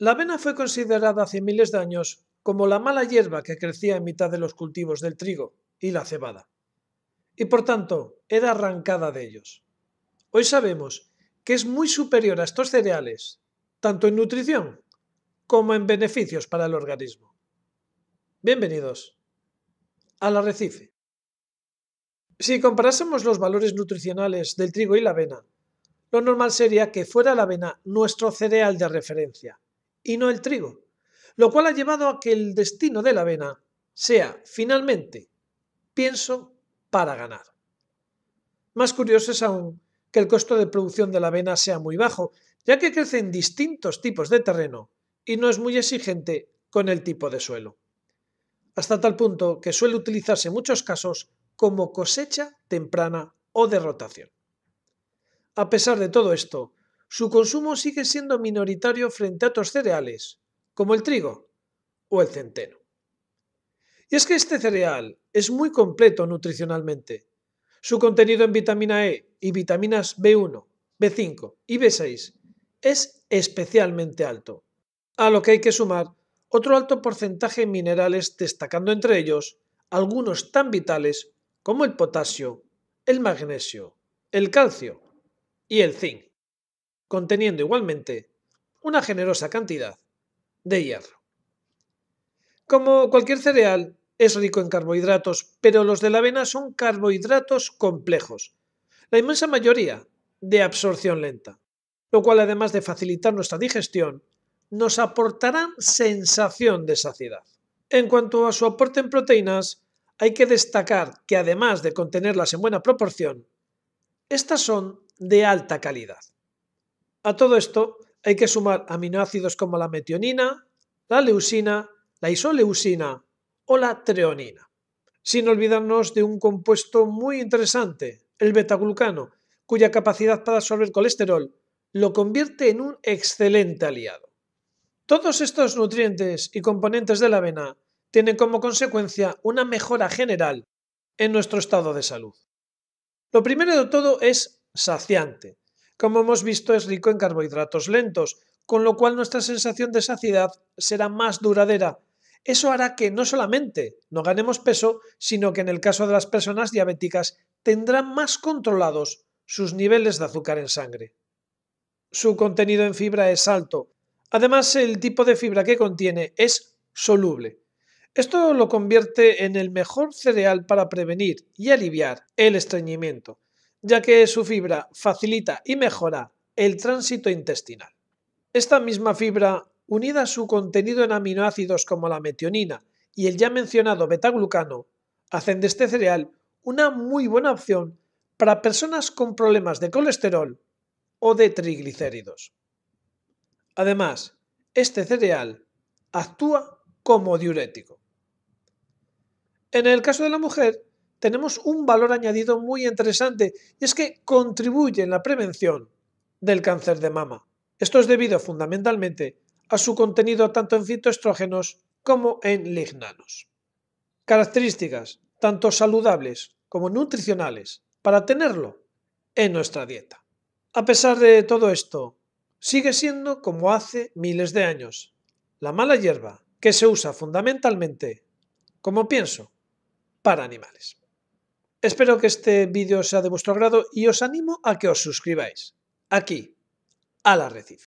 La avena fue considerada hace miles de años como la mala hierba que crecía en mitad de los cultivos del trigo y la cebada, y por tanto era arrancada de ellos. Hoy sabemos que es muy superior a estos cereales, tanto en nutrición como en beneficios para el organismo. Bienvenidos al arrecife. Si comparásemos los valores nutricionales del trigo y la avena, lo normal sería que fuera la avena nuestro cereal de referencia, y no el trigo, lo cual ha llevado a que el destino de la avena sea, finalmente, pienso para ganar. Más curioso es aún que el costo de producción de la avena sea muy bajo, ya que crece en distintos tipos de terreno y no es muy exigente con el tipo de suelo, hasta tal punto que suele utilizarse en muchos casos como cosecha temprana o de rotación. A pesar de todo esto, su consumo sigue siendo minoritario frente a otros cereales, como el trigo o el centeno. Y es que este cereal es muy completo nutricionalmente. Su contenido en vitamina E y vitaminas B1, B5 y B6 es especialmente alto, a lo que hay que sumar otro alto porcentaje en minerales, destacando entre ellos algunos tan vitales como el potasio, el magnesio, el calcio y el zinc conteniendo igualmente una generosa cantidad de hierro. Como cualquier cereal, es rico en carbohidratos, pero los de la avena son carbohidratos complejos, la inmensa mayoría de absorción lenta, lo cual además de facilitar nuestra digestión, nos aportarán sensación de saciedad. En cuanto a su aporte en proteínas, hay que destacar que además de contenerlas en buena proporción, estas son de alta calidad. A todo esto hay que sumar aminoácidos como la metionina, la leucina, la isoleucina o la treonina. Sin olvidarnos de un compuesto muy interesante, el betaglucano, cuya capacidad para absorber colesterol lo convierte en un excelente aliado. Todos estos nutrientes y componentes de la avena tienen como consecuencia una mejora general en nuestro estado de salud. Lo primero de todo es saciante, como hemos visto, es rico en carbohidratos lentos, con lo cual nuestra sensación de saciedad será más duradera. Eso hará que no solamente no ganemos peso, sino que en el caso de las personas diabéticas tendrán más controlados sus niveles de azúcar en sangre. Su contenido en fibra es alto. Además, el tipo de fibra que contiene es soluble. Esto lo convierte en el mejor cereal para prevenir y aliviar el estreñimiento ya que su fibra facilita y mejora el tránsito intestinal. Esta misma fibra, unida a su contenido en aminoácidos como la metionina y el ya mencionado betaglucano, hacen de este cereal una muy buena opción para personas con problemas de colesterol o de triglicéridos. Además, este cereal actúa como diurético. En el caso de la mujer, tenemos un valor añadido muy interesante y es que contribuye en la prevención del cáncer de mama. Esto es debido fundamentalmente a su contenido tanto en fitoestrógenos como en lignanos. Características tanto saludables como nutricionales para tenerlo en nuestra dieta. A pesar de todo esto, sigue siendo como hace miles de años, la mala hierba que se usa fundamentalmente como pienso para animales. Espero que este vídeo sea de vuestro agrado y os animo a que os suscribáis aquí, a la Recife.